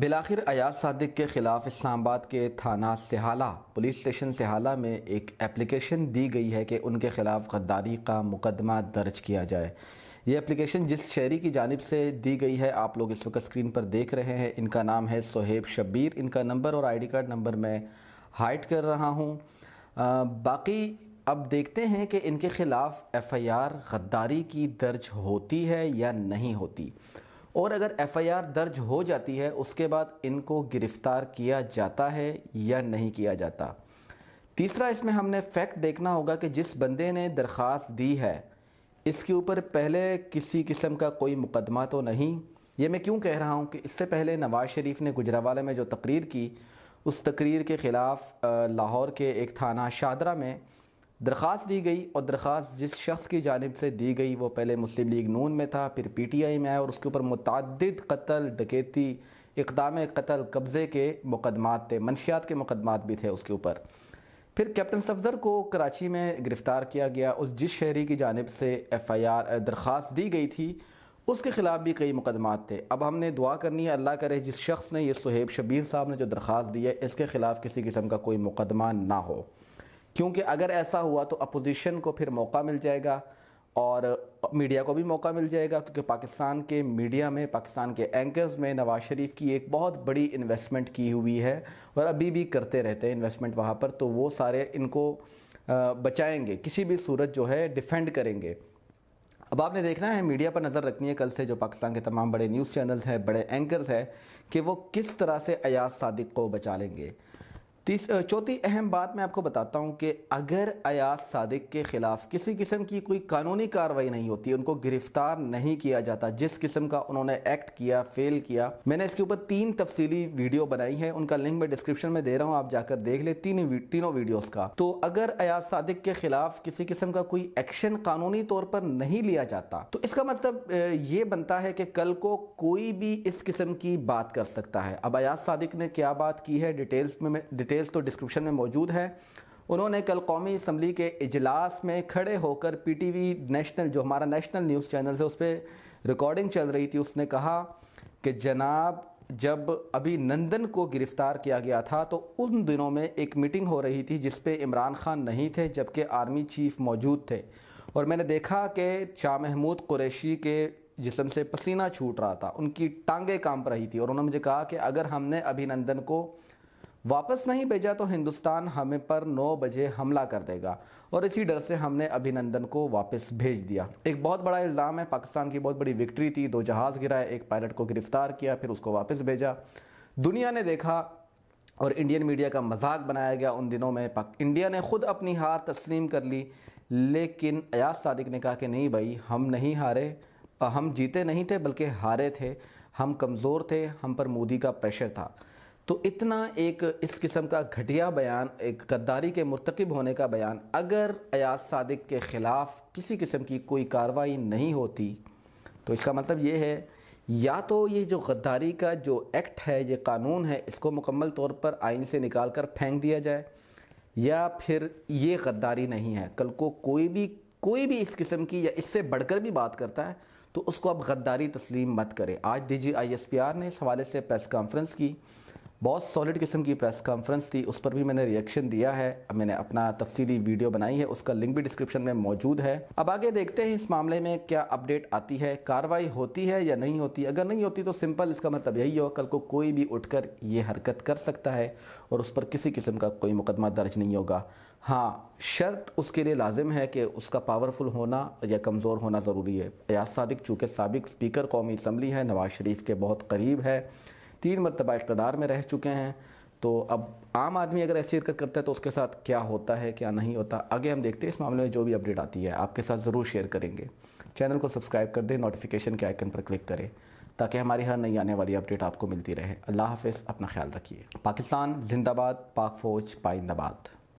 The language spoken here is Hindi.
बिलाखिर अयाज सादिक के ख़िलाफ़ इस्लामाबाद के थाना सहाला पुलिस स्टेशन सिहाला में एक एप्लीकेशन दी गई है कि उनके ख़िलाफ़ गद्दारी का मुकदमा दर्ज किया जाए ये एप्लीकेशन जिस शहरी की जानब से दी गई है आप लोग इस वक्त स्क्रीन पर देख रहे हैं इनका नाम है सोहेब शब्बीर इनका नंबर और आई कार्ड नंबर मैं हाइड कर रहा हूँ बाकी अब देखते हैं कि इनके ख़िलाफ़ एफ़ आई आर गद्दारी की दर्ज होती है या नहीं होती और अगर एफआईआर दर्ज हो जाती है उसके बाद इनको गिरफ्तार किया जाता है या नहीं किया जाता तीसरा इसमें हमने फैक्ट देखना होगा कि जिस बंदे ने दरख्वास्त दी है इसके ऊपर पहले किसी किस्म का कोई मुकदमा तो नहीं ये मैं क्यों कह रहा हूँ कि इससे पहले नवाज़ शरीफ ने गुजरावाला में जो तकरीर की उस तकरीर के ख़िलाफ़ लाहौर के एक थाना शादरा में दरख्वास्त दी गई और दरख्वास्त जिस शख्स की जानब से दी गई वो पहले मुस्लिम लीग नून में था फिर पी टी आई में आया और उसके ऊपर मुतद कत्ल डकैती इकदाम कत्ल कब्ज़े के मुकदमात थे मनशियात के मुकदमात भी थे उसके ऊपर फिर कैप्टन सफजर को कराची में गिरफ़्तार किया गया उस जिस शहरी की जानब से एफ़ आई आर दरख्वास्त दी गई थी उसके ख़िलाफ़ भी कई मुकदमात थे अब हमने दुआ करनी है अल्लाह करे जिस शख्स ने यह सुहेब शबीर साहब ने जो दरख्वास्त दी है इसके ख़िलाफ़ किसी किस्म का कोई मुकदमा ना हो क्योंकि अगर ऐसा हुआ तो अपोजिशन को फिर मौका मिल जाएगा और मीडिया को भी मौका मिल जाएगा क्योंकि पाकिस्तान के मीडिया में पाकिस्तान के एंकर्स में नवाज़ शरीफ की एक बहुत बड़ी इन्वेस्टमेंट की हुई है और अभी भी करते रहते हैं इन्वेस्टमेंट वहाँ पर तो वो सारे इनको बचाएंगे किसी भी सूरत जो है डिफेंड करेंगे अब आपने देखना है मीडिया पर नज़र रखनी है कल से जो पाकिस्तान के तमाम बड़े न्यूज़ चैनल्स हैं बड़े एंकर्स हैं कि वो किस तरह से अयाज सादिक को बचा लेंगे चौथी अहम बात मैं आपको बताता हूं कि अगर अयाज सादिक के ख़िलाफ़ किसी किस्म की कोई कानूनी कार्रवाई नहीं होती उनको गिरफ्तार नहीं किया जाता जिस किस्म का उन्होंने एक्ट किया फेल किया मैंने इसके ऊपर तीन तफसीली वीडियो बनाई है उनका लिंक मैं डिस्क्रिप्शन में दे रहा हूँ आप जाकर देख ले तीन वी, तीनों वीडियोज़ का तो अगर अयाज सादिक के ख़िलाफ़ किसी किस्म का कोई एक्शन कानूनी तौर पर नहीं लिया जाता तो इसका मतलब ये बनता है कि कल को कोई भी इस किस्म की बात कर सकता है अब अयाज सादिक ने क्या बात की है डिटेल्स में डिटेल्स तो डिस्क्रिप्शन में मौजूद है उन्होंने कल कौमी इसम्बली के इजलास में खड़े होकर पी टी वी नेशनल जो हमारा नेशनल न्यूज़ चैनल है उस पर रिकॉर्डिंग चल रही थी उसने कहा कि जनाब जब अभी नंदन को गिरफ़्तार किया गया था तो उन दिनों में एक मीटिंग हो रही थी जिस इमरान खान नहीं थे जबकि आर्मी चीफ मौजूद थे और मैंने देखा कि शाह महमूद कुरैशी के जिसम से पसीना छूट रहा था उनकी टांगे काँप रही थी और उन्होंने मुझे कहा कि अगर हमने अभिनंदन को वापस नहीं भेजा तो हिंदुस्तान हमें पर 9 बजे हमला कर देगा और इसी डर से हमने अभिनंदन को वापस भेज दिया एक बहुत बड़ा इल्ज़ाम है पाकिस्तान की बहुत बड़ी विक्ट्री थी दो जहाज़ गिराए एक पायलट को गिरफ्तार किया फिर उसको वापस भेजा दुनिया ने देखा और इंडियन मीडिया का मजाक बनाया गया उन दिनों में इंडिया ने खुद अपनी हार तस्लीम कर ली लेकिन अयाज सादिक ने कहा कि नहीं भाई हम नहीं हारे हम जीते नहीं थे बल्कि हारे थे हम कमज़ोर थे हम पर मोदी का प्रेशर था तो इतना एक इस किस्म का घटिया बयान एक गद्दारी के मरतकब होने का बयान अगर अयाज सादिक के ख़िलाफ़ किसी किस्म की कोई कार्रवाई नहीं होती तो इसका मतलब ये है या तो ये जो गद्दारी का जो एक्ट है ये कानून है इसको मुकम्मल तौर पर आइन से निकाल कर फेंक दिया जाए या फिर ये गद्दारी नहीं है कल को कोई भी कोई भी इस किस्म की या इससे बढ़कर भी बात करता है तो उसको अब गद्दारी तस्लीम मत करें आज D G I S P R ने इस हवाले से प्रेस कॉन्फ्रेंस की बहुत सॉलिड किस्म की प्रेस कॉन्फ्रेंस थी उस पर भी मैंने रिएक्शन दिया है अब मैंने अपना तफसीली वीडियो बनाई है उसका लिंक भी डिस्क्रिप्शन में मौजूद है अब आगे देखते हैं इस मामले में क्या अपडेट आती है कार्रवाई होती है या नहीं होती अगर नहीं होती तो सिंपल इसका मतलब यही हो कल को कोई भी उठकर ये हरकत कर सकता है और उस पर किसी किस्म का कोई मुकदमा दर्ज नहीं होगा हाँ शर्त उसके लिए लाजिम है कि उसका पावरफुल होना या कमज़ोर होना ज़रूरी है अयाज सादिक चूँकि सबक स्पीकर कौमी असम्बली है नवाज़ शरीफ के बहुत करीब है तीन मरतबा इकतदार में रह चुके हैं तो अब आम आदमी अगर ऐसी हरकत करता है तो उसके साथ क्या होता है क्या नहीं होता आगे हम देखते हैं इस मामले में जो भी अपडेट आती है आपके साथ ज़रूर शेयर करेंगे चैनल को सब्सक्राइब कर दें नोटिफिकेशन के आइकन पर क्लिक करें ताकि हमारी हर नई आने वाली अपडेट आपको मिलती रहे अल्लाह हाफिज़ अपना ख्याल रखिए पाकिस्तान जिंदाबाद पाक फौज पाइंदाबाद